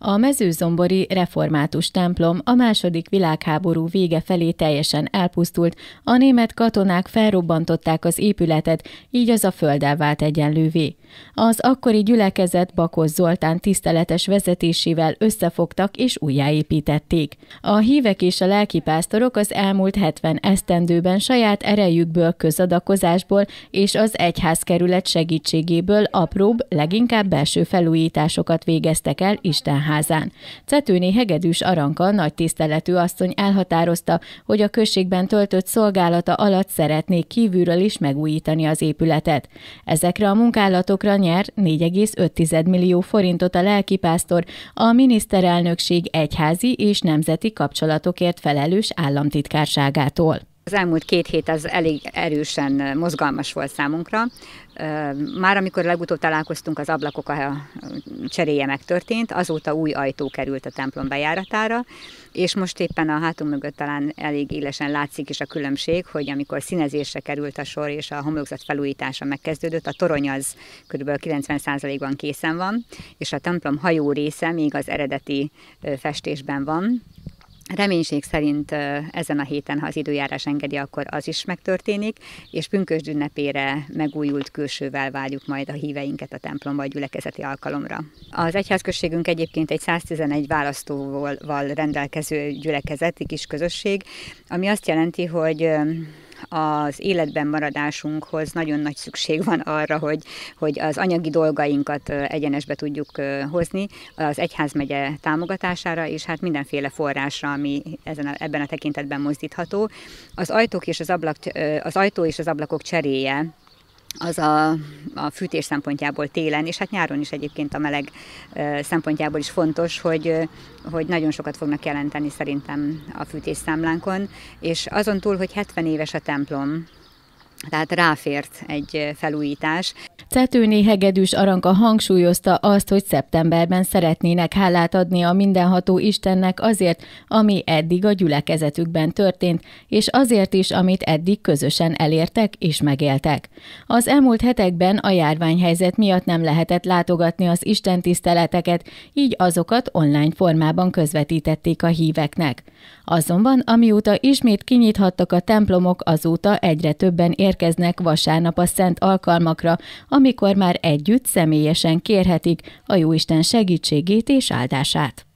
A mezőzombori református templom a második világháború vége felé teljesen elpusztult, a német katonák felrobbantották az épületet, így az a földel vált egyenlővé. Az akkori gyülekezet Bakos Zoltán tiszteletes vezetésével összefogtak és újjáépítették. A hívek és a lelkipásztorok az elmúlt 70 esztendőben saját erejükből, közadakozásból és az egyházkerület segítségéből apróbb, leginkább belső felújításokat végeztek el Isten színházán. Cetőni Hegedűs Aranka nagy tiszteletű asszony elhatározta, hogy a községben töltött szolgálata alatt szeretnék kívülről is megújítani az épületet. Ezekre a munkálatokra nyer 4,5 millió forintot a lelkipásztor, a miniszterelnökség egyházi és nemzeti kapcsolatokért felelős államtitkárságától. Az elmúlt két hét az elég erősen mozgalmas volt számunkra. Már amikor legutóbb találkoztunk, az ablakok a cseréje megtörtént, azóta új ajtó került a templom bejáratára, és most éppen a hátunk mögött talán elég élesen látszik is a különbség, hogy amikor színezésre került a sor és a homlokzat felújítása megkezdődött, a torony az kb. 90%-ban készen van, és a templom hajó része még az eredeti festésben van, Reménység szerint ezen a héten, ha az időjárás engedi, akkor az is megtörténik, és pünkösd ünnepére megújult külsővel várjuk majd a híveinket a templomba a gyülekezeti alkalomra. Az egyházközségünk egyébként egy 111 választóval rendelkező gyülekezeti kis közösség, ami azt jelenti, hogy az életben maradásunkhoz nagyon nagy szükség van arra, hogy, hogy az anyagi dolgainkat egyenesbe tudjuk hozni az egyházmegye támogatására, és hát mindenféle forrásra, ami ezen a, ebben a tekintetben mozdítható. Az ajtók és az, ablak, az ajtó és az ablakok cseréje az a, a fűtés szempontjából télen, és hát nyáron is egyébként a meleg szempontjából is fontos, hogy, hogy nagyon sokat fognak jelenteni szerintem a fűtésszámlánkon, és azon túl, hogy 70 éves a templom, tehát ráfért egy felújítás. Cetőné Hegedűs Aranka hangsúlyozta azt, hogy szeptemberben szeretnének hálát adni a mindenható Istennek azért, ami eddig a gyülekezetükben történt, és azért is, amit eddig közösen elértek és megéltek. Az elmúlt hetekben a járványhelyzet miatt nem lehetett látogatni az Isten tiszteleteket, így azokat online formában közvetítették a híveknek. Azonban, amióta ismét kinyithattak a templomok, azóta egyre többen ér érkeznek vasárnap a szent alkalmakra, amikor már együtt személyesen kérhetik a Jóisten segítségét és áldását.